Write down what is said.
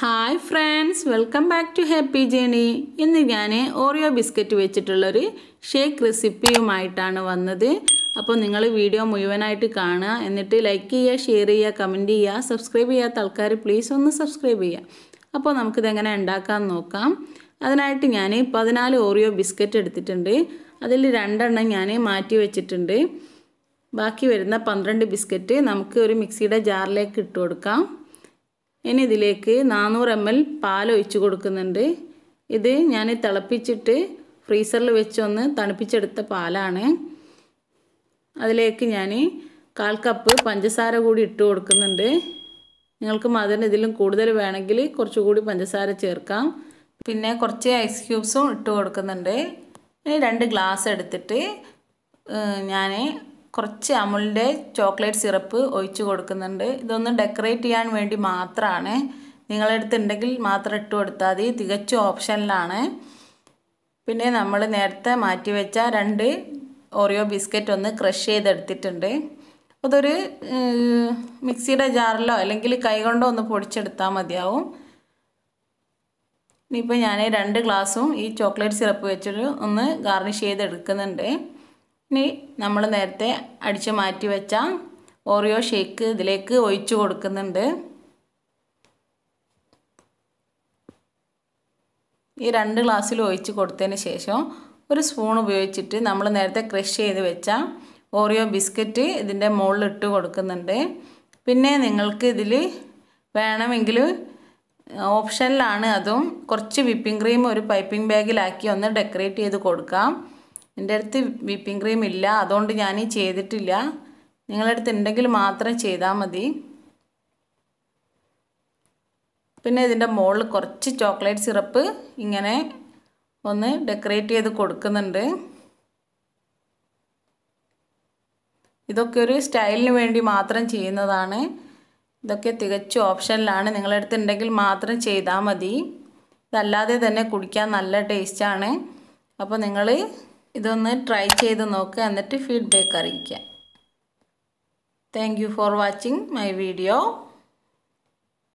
hi friends welcome back to happy journey ഇന്ന് ഞാൻ Oreo biscuit വെച്ചിട്ടുള്ളൊരു ഷേക്ക് റെസിപ്പിയുമായിട്ടാണ് വന്നത് അപ്പോൾ നിങ്ങൾ വീഡിയോ മുഴുവനായിട്ട് കാണുക എന്നിട്ട് ലൈക്ക് ചെയ്യുക ഷെയർ ചെയ്യുക കമൻറ്റ് ചെയ്യുക സബ്സ്ക്രൈബ് ചെയ്യാത്ത ആൾക്കാർ പ്ലീസ് ഒന്ന് സബ്സ്ക്രൈബ് ചെയ്യുക അപ്പോൾ എങ്ങനെ ഉണ്ടാക്കാൻ നോക്കാം അതിനായിട്ട് ഞാൻ പതിനാല് ഓറിയോ ബിസ്ക്കറ്റ് എടുത്തിട്ടുണ്ട് അതിൽ രണ്ടെണ്ണം ഞാൻ മാറ്റി വെച്ചിട്ടുണ്ട് ബാക്കി വരുന്ന പന്ത്രണ്ട് ബിസ്ക്കറ്റ് നമുക്ക് ഒരു മിക്സിയുടെ ജാറിലേക്ക് ഇട്ട് കൊടുക്കാം ഇനി ഇതിലേക്ക് നാനൂറ് എം എൽ ഒഴിച്ച് കൊടുക്കുന്നുണ്ട് ഇത് ഞാൻ തിളപ്പിച്ചിട്ട് ഫ്രീസറിൽ വെച്ചൊന്ന് തണുപ്പിച്ചെടുത്ത പാലാണ് അതിലേക്ക് ഞാൻ കാൽ കപ്പ് പഞ്ചസാര കൂടി ഇട്ട് കൊടുക്കുന്നുണ്ട് നിങ്ങൾക്ക് മധുരം ഇതിലും കൂടുതൽ വേണമെങ്കിൽ കുറച്ചുകൂടി പഞ്ചസാര ചേർക്കാം പിന്നെ കുറച്ച് ഐസ് ക്യൂബ്സും ഇട്ട് കൊടുക്കുന്നുണ്ട് ഇനി രണ്ട് ഗ്ലാസ് എടുത്തിട്ട് ഞാൻ കുറച്ച് അമുലിൻ്റെ ചോക്ലേറ്റ് സിറപ്പ് ഒഴിച്ച് കൊടുക്കുന്നുണ്ട് ഇതൊന്ന് ഡെക്കറേറ്റ് ചെയ്യാൻ വേണ്ടി മാത്രമാണ് നിങ്ങളെടുത്തുണ്ടെങ്കിൽ മാത്രം ഇട്ട് കൊടുത്താൽ മതി തികച്ചും ഓപ്ഷനിലാണ് പിന്നെ നമ്മൾ നേരത്തെ മാറ്റി വെച്ച രണ്ട് ഓറിയോ ബിസ്ക്കറ്റ് ഒന്ന് ക്രഷ് ചെയ്തെടുത്തിട്ടുണ്ട് അതൊരു മിക്സിയുടെ ജാറിലോ അല്ലെങ്കിൽ കൈകൊണ്ടോ ഒന്ന് പൊടിച്ചെടുത്താൽ മതിയാവും ഇനിയിപ്പോൾ ഞാൻ രണ്ട് ഗ്ലാസ്സും ഈ ചോക്ലേറ്റ് സിറപ്പ് വെച്ചിട്ട് ഒന്ന് ഗാർണിഷ് ചെയ്തെടുക്കുന്നുണ്ട് ഇനി നമ്മൾ നേരത്തെ അടിച്ചു മാറ്റി വെച്ച ഓറിയോ ഷേക്ക് ഇതിലേക്ക് ഒഴിച്ചു കൊടുക്കുന്നുണ്ട് ഈ രണ്ട് ഗ്ലാസ്സിൽ ഒഴിച്ച് കൊടുത്തതിന് ശേഷം ഒരു സ്പൂൺ ഉപയോഗിച്ചിട്ട് നമ്മൾ നേരത്തെ ക്രഷ് ചെയ്ത് വെച്ച ഓറിയോ ബിസ്ക്കറ്റ് ഇതിൻ്റെ മുകളിൽ ഇട്ട് കൊടുക്കുന്നുണ്ട് പിന്നെ നിങ്ങൾക്ക് ഇതിൽ വേണമെങ്കിൽ ഓപ്ഷനിലാണ് അതും കുറച്ച് വിപ്പിംഗ് ക്രീം ഒരു പൈപ്പിംഗ് ബാഗിലാക്കി ഒന്ന് ഡെക്കറേറ്റ് ചെയ്ത് കൊടുക്കാം എൻ്റെ അടുത്ത് വിപ്പിംഗ് ക്രീം ഇല്ല അതുകൊണ്ട് ഞാൻ ചെയ്തിട്ടില്ല നിങ്ങളുടെ അടുത്ത് ഉണ്ടെങ്കിൽ മാത്രം ചെയ്താൽ മതി പിന്നെ ഇതിൻ്റെ മുകളിൽ കുറച്ച് ചോക്ലേറ്റ് സിറപ്പ് ഇങ്ങനെ ഒന്ന് ഡെക്കറേറ്റ് ചെയ്ത് കൊടുക്കുന്നുണ്ട് ഇതൊക്കെ ഒരു സ്റ്റൈലിന് വേണ്ടി മാത്രം ചെയ്യുന്നതാണ് ഇതൊക്കെ തികച്ചും ഓപ്ഷനിലാണ് അടുത്ത് ഉണ്ടെങ്കിൽ മാത്രം ചെയ്താൽ മതി ഇതല്ലാതെ തന്നെ കുടിക്കാൻ നല്ല ടേസ്റ്റാണ് അപ്പോൾ നിങ്ങൾ ഇതൊന്ന് ട്രൈ ചെയ്ത് നോക്കുക എന്നിട്ട് ഫീഡ്ബാക്ക് അറിയിക്കാം thank for watching my video